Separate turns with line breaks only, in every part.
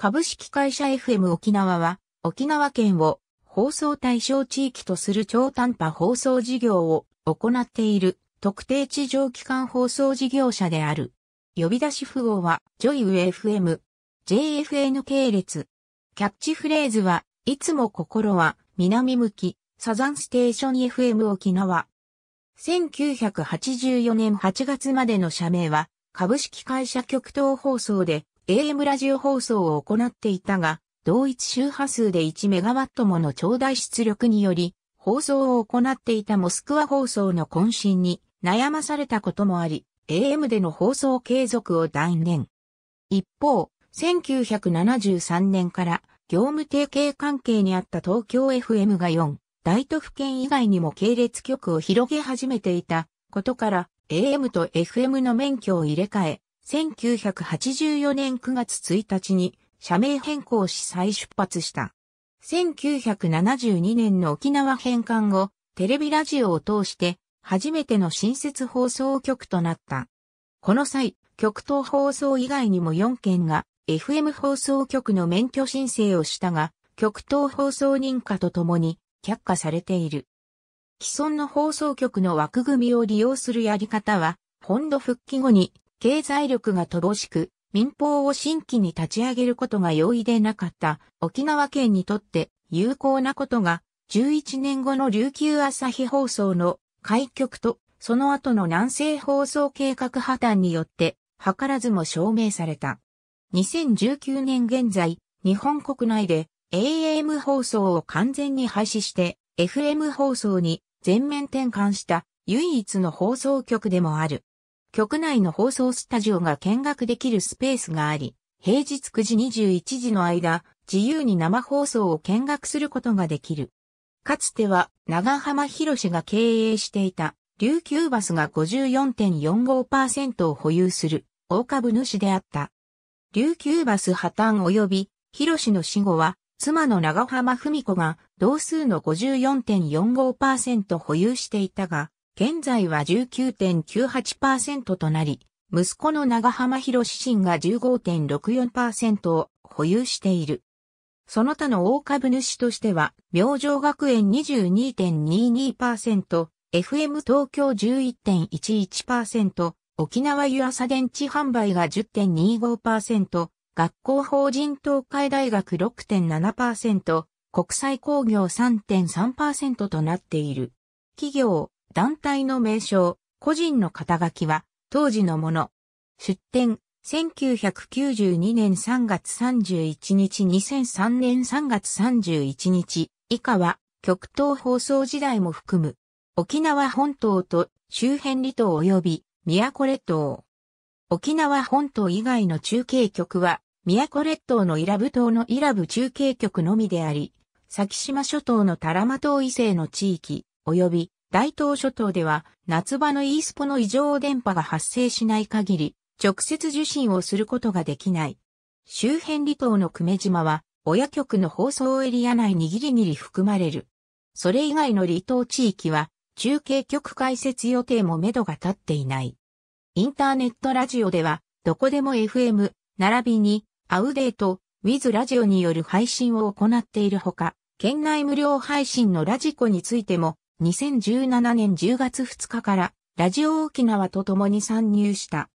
株式会社 FM 沖縄は、沖縄県を放送対象地域とする超短波放送事業を行っている特定地上機関放送事業者である。呼び出し符号は、ジョイウ FM、JFN 系列。キャッチフレーズは、いつも心は南向き、サザンステーション FM 沖縄。1984年8月までの社名は、株式会社極東放送で、AM ラジオ放送を行っていたが、同一周波数で1ットもの超大出力により、放送を行っていたモスクワ放送の渾身に悩まされたこともあり、AM での放送継続を断念。一方、1973年から業務提携関係にあった東京 FM が4、大都府県以外にも系列局を広げ始めていたことから、AM と FM の免許を入れ替え、1984年9月1日に社名変更し再出発した。1972年の沖縄返還後、テレビラジオを通して初めての新設放送局となった。この際、極東放送以外にも4件が FM 放送局の免許申請をしたが、極東放送認可とともに却下されている。既存の放送局の枠組みを利用するやり方は、本土復帰後に経済力が乏しく、民放を新規に立ち上げることが容易でなかった沖縄県にとって有効なことが、11年後の琉球朝日放送の開局と、その後の南西放送計画破綻によって、図らずも証明された。2019年現在、日本国内で AM 放送を完全に廃止して FM 放送に全面転換した唯一の放送局でもある。局内の放送スタジオが見学できるスペースがあり、平日9時21時の間、自由に生放送を見学することができる。かつては長浜博が経営していた琉球バスが54.45%を保有する大株主であった。琉球バス破綻及び博の死後は妻の長浜文子が同数の54.45%保有していたが、現在は19.98%となり、息子の長浜博士身が15.64%を保有している。その他の大株主としては、明星学園22.22%、FM 東京11.11%、沖縄湯浅電池販売が10.25%、学校法人東海大学6.7%、国際工業3.3%となっている。企業、団体の名称、個人の肩書きは、当時のもの。出展、1992年3月31日2003年3月31日以下は極東放送時代も含む沖縄本島と周辺離島及び宮古列島。沖縄本島以外の中継局は宮古列島の伊良部島の伊良部中継局のみであり、先島諸島の多良間島以西の地域及び大東諸島では夏場のイースポの異常電波が発生しない限り直接受信をすることができない。周辺離島の久米島は親局の放送エリア内にギリギリ含まれる。それ以外の離島地域は中継局開設予定もめどが立っていない。インターネットラジオではどこでも FM、並びにアウデート、ウィズラジオによる配信を行っているほか、県内無料配信のラジコについても2017年10月2日からラジオ沖縄と共に参入した。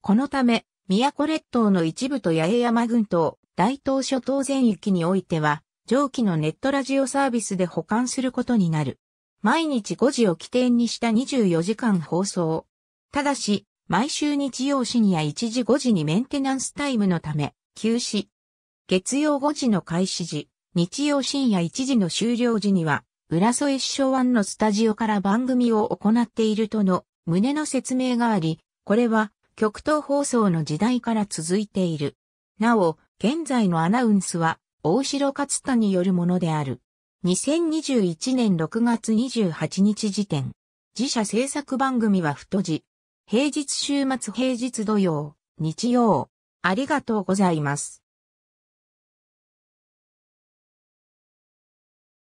このため、宮古列島の一部と八重山群島、大東諸島全域においては、上記のネットラジオサービスで保管することになる。毎日5時を起点にした24時間放送。ただし、毎週日曜深夜1時5時にメンテナンスタイムのため、休止。月曜5時の開始時、日曜深夜1時の終了時には、浦添市小湾のスタジオから番組を行っているとの旨の説明があり、これは極東放送の時代から続いている。なお、現在のアナウンスは大城勝田によるものである。2021年6月28日時点。自社制作番組は太字。平日週末平日土曜、日曜。ありがとうございます。